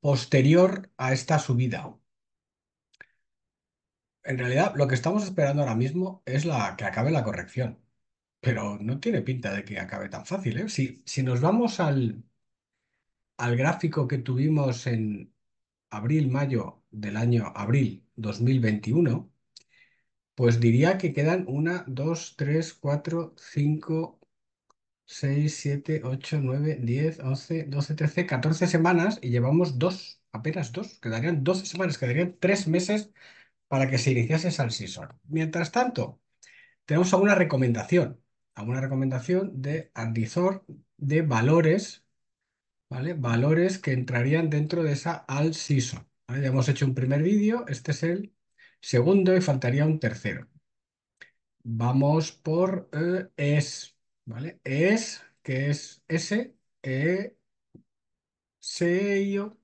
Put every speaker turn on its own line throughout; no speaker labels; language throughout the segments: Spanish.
posterior a esta subida. En realidad, lo que estamos esperando ahora mismo es la que acabe la corrección, pero no tiene pinta de que acabe tan fácil. ¿eh? Si, si nos vamos al, al gráfico que tuvimos en abril-mayo del año abril 2021, pues diría que quedan una 2, 3, 4, 5, 6, 7, 8, 9, 10, 11, 12, 13, 14 semanas y llevamos dos, apenas dos. Quedarían 12 semanas, quedarían tres meses para que se iniciase Al Season. Mientras tanto, tenemos alguna recomendación, alguna recomendación de Andizor, de valores, ¿vale? Valores que entrarían dentro de esa al Season. Ya hemos hecho un primer vídeo, este es el segundo y faltaría un tercero. Vamos por eh, es ¿vale? Es, que es S, E, sello,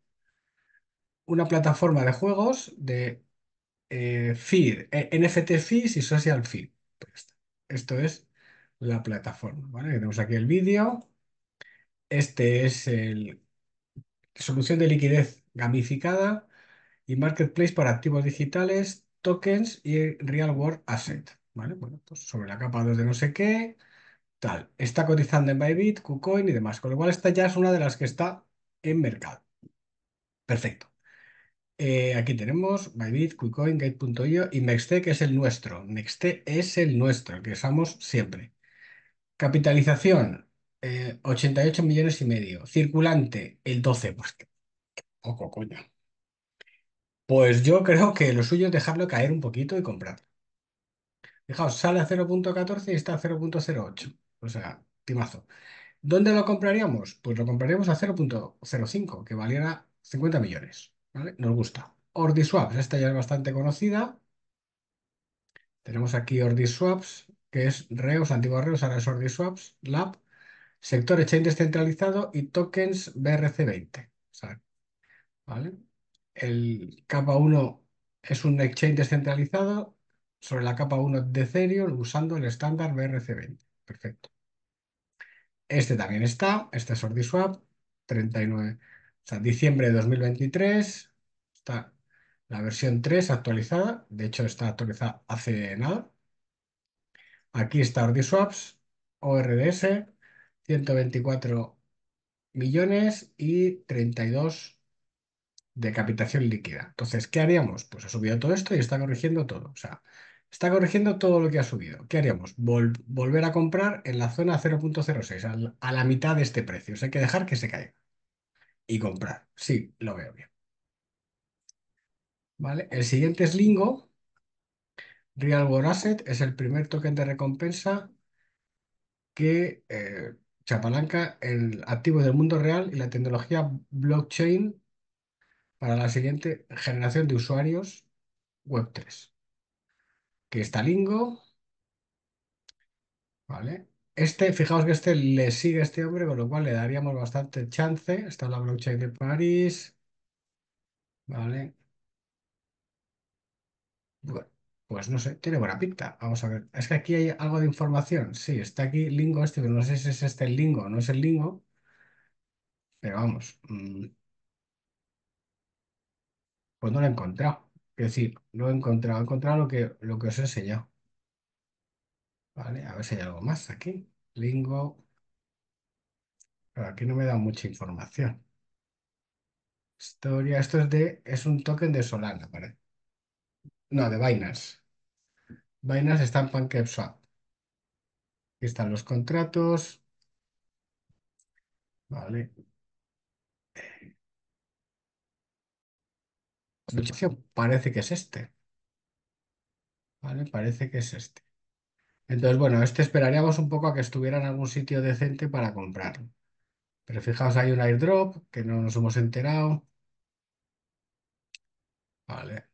una plataforma de juegos de eh, feed, eh, NFT fees y social feed. Pues Esto es la plataforma, ¿vale? Tenemos aquí el vídeo. Este es el solución de liquidez gamificada y marketplace para activos digitales, tokens y real world asset, ¿vale? Bueno, pues sobre la capa 2 de no sé qué, Está cotizando en Bybit, KuCoin y demás, con lo cual esta ya es una de las que está en mercado. Perfecto. Eh, aquí tenemos Bybit, KuCoin, Gate.io y Nexte, que es el nuestro. Nexte es el nuestro, que usamos siempre. Capitalización, 88 eh, millones y medio. Circulante, el 12. Pues poco, coño. Pues yo creo que lo suyo es dejarlo caer un poquito y comprarlo. Fijaos, sale a 0.14 y está a 0.08. O sea, timazo. ¿Dónde lo compraríamos? Pues lo compraríamos a 0.05, que valiera 50 millones. ¿vale? Nos gusta. Ordiswaps, esta ya es bastante conocida. Tenemos aquí Ordiswaps, que es Reos, antiguo Reos, ahora es Ordiswaps, Lab, sector exchange descentralizado y tokens BRC20. ¿Vale? El capa 1 es un exchange descentralizado sobre la capa 1 de Ethereum usando el estándar BRC20. Perfecto. Este también está, este es OrdiSwap, 39, o sea, diciembre de 2023, está la versión 3 actualizada, de hecho está actualizada hace nada. Aquí está OrdiSwaps, ORDS, 124 millones y 32 de capitación líquida. Entonces, ¿qué haríamos? Pues ha subido todo esto y está corrigiendo todo. O sea, Está corrigiendo todo lo que ha subido. ¿Qué haríamos? volver a comprar en la zona 0.06, a la mitad de este precio. O hay que dejar que se caiga. Y comprar. Sí, lo veo bien. ¿Vale? El siguiente es Lingo. Real World Asset es el primer token de recompensa que chapalanca eh, el activo del mundo real y la tecnología blockchain para la siguiente generación de usuarios Web3 está Lingo. Vale. Este, fijaos que este le sigue a este hombre, con lo cual le daríamos bastante chance. Está la blockchain de París. Vale. pues no sé, tiene buena pinta. Vamos a ver. Es que aquí hay algo de información. Sí, está aquí Lingo este, pero no sé si es este el Lingo o no es el Lingo. Pero vamos. Mm, pues no lo he encontrado es decir, no he encontrado, he encontrado lo que, lo que os he enseñado. Vale, a ver si hay algo más aquí. Lingo. aquí no me da mucha información. Historia, esto es de, es un token de Solana, ¿vale? No, de Binance. Binance está en Aquí están los contratos. Vale, Pues parece que es este, ¿vale? Parece que es este. Entonces, bueno, este esperaríamos un poco a que estuviera en algún sitio decente para comprarlo. Pero fijaos, hay un airdrop que no nos hemos enterado. Vale.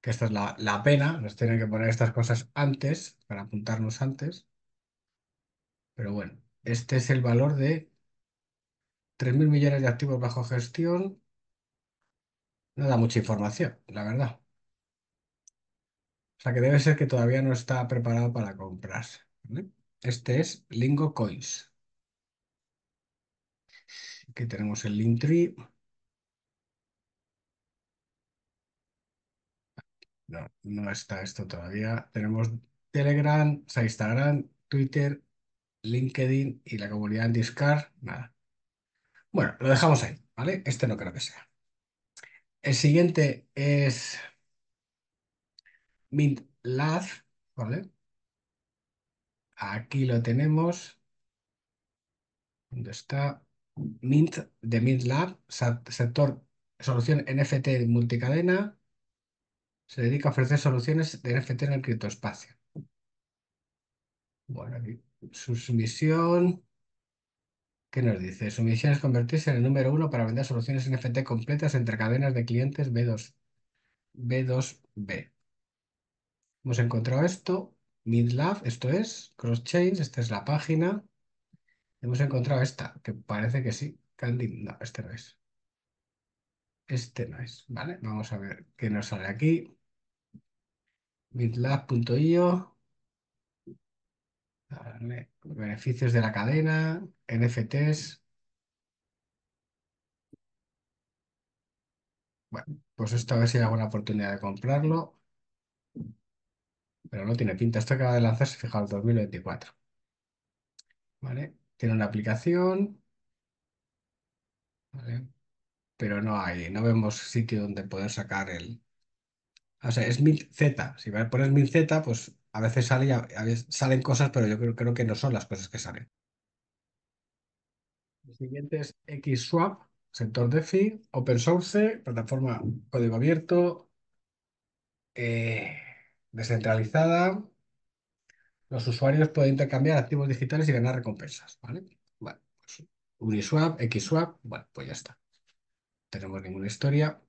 Que esta es la, la pena, nos tienen que poner estas cosas antes, para apuntarnos antes. Pero bueno, este es el valor de 3.000 millones de activos bajo gestión, no da mucha información, la verdad. O sea que debe ser que todavía no está preparado para comprarse. Este es Lingo Coins. Aquí tenemos el Linktree. No, no está esto todavía. Tenemos Telegram, Instagram, Twitter, LinkedIn y la comunidad en Discard. Nada. Bueno, lo dejamos ahí, ¿vale? Este no creo que sea. El siguiente es Mint ¿vale? Aquí lo tenemos. ¿Dónde está? Mint de Mint Lab, sector solución NFT multicadena. Se dedica a ofrecer soluciones de NFT en el criptoespacio. Bueno, aquí su misión ¿Qué nos dice, su misión es convertirse en el número uno para vender soluciones NFT completas entre cadenas de clientes B2, B2B. Hemos encontrado esto, MidLab, esto es, CrossChains, esta es la página. Hemos encontrado esta, que parece que sí, Candy, no, este no es. Este no es, ¿vale? Vamos a ver qué nos sale aquí. midlab.io Beneficios de la cadena, NFTs. Bueno, pues esto a ver si hay alguna oportunidad de comprarlo. Pero no tiene pinta. Esto acaba de lanzarse, fijaos, 2024. ¿Vale? Tiene una aplicación. ¿Vale? Pero no hay, no vemos sitio donde poder sacar el, o sea, es 1000Z. Si pones 1000Z, pues a veces, sale, salen cosas, pero yo creo, creo, que no son las cosas que salen. El siguiente es XSwap, sector DeFi, open source, plataforma código abierto, eh, descentralizada. Los usuarios pueden intercambiar activos digitales y ganar recompensas. ¿vale? Bueno, pues Uniswap, XSwap, bueno, pues ya está. No tenemos ninguna historia.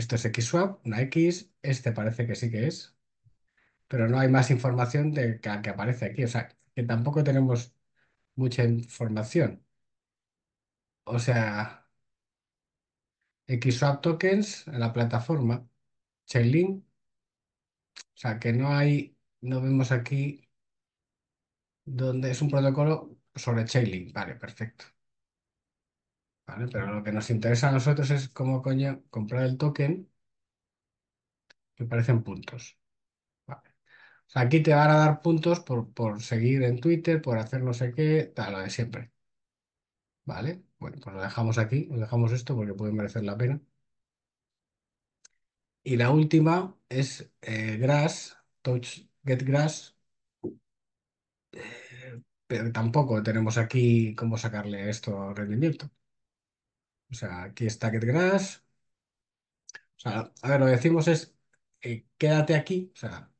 Esto es XSwap, una X, este parece que sí que es, pero no hay más información de que, aparece aquí, o sea, que tampoco tenemos mucha información. O sea, XSwap tokens en la plataforma, Chainlink, o sea, que no hay, no vemos aquí donde es un protocolo sobre Chainlink, vale, perfecto. Pero lo que nos interesa a nosotros es cómo coño comprar el token que parecen puntos. aquí te van a dar puntos por, por seguir en Twitter, por hacer no sé qué, tal, lo de siempre. ¿Vale? Bueno, pues lo dejamos aquí, lo dejamos esto porque puede merecer la pena. Y la última es eh, Grass, Touch Get Grass. Eh, pero tampoco tenemos aquí cómo sacarle esto a rendimiento. O sea, aquí está getGrass. O sea, a ver, lo que decimos es, eh, quédate aquí. O sea,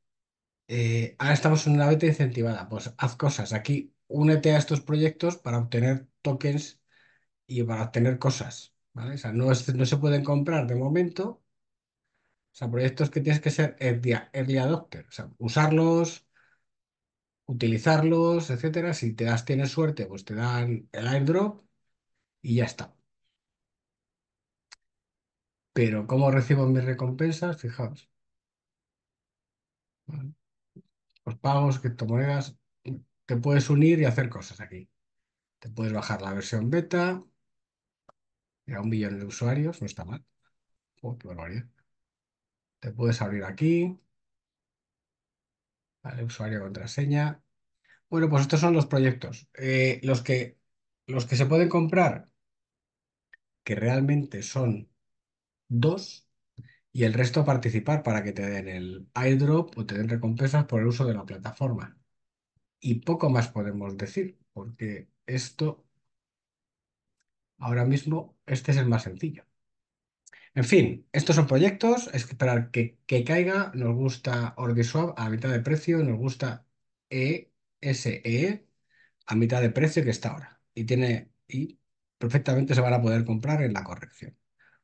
eh, ahora estamos en una beta incentivada. Pues haz cosas. Aquí únete a estos proyectos para obtener tokens y para obtener cosas. ¿vale? O sea, no, se pueden comprar de momento. O sea, proyectos que tienes que ser early, early adopter. O sea, usarlos, utilizarlos, etcétera. Si te das, tienes suerte, pues te dan el airdrop y ya está. Pero ¿cómo recibo mis recompensas? Fijaos. Los pagos, criptomonedas, te puedes unir y hacer cosas aquí. Te puedes bajar la versión beta, a un millón de usuarios, no está mal. Oh, qué Te puedes abrir aquí. Vale, usuario, contraseña. Bueno, pues estos son los proyectos. Eh, los, que, los que se pueden comprar, que realmente son dos y el resto participar para que te den el airdrop o te den recompensas por el uso de la plataforma. Y poco más podemos decir, porque esto, ahora mismo, este es el más sencillo. En fin, estos son proyectos, esperar que, que caiga, nos gusta Ordiswap a mitad de precio, nos gusta ESE e a mitad de precio que está ahora. Y tiene, y perfectamente se van a poder comprar en la corrección.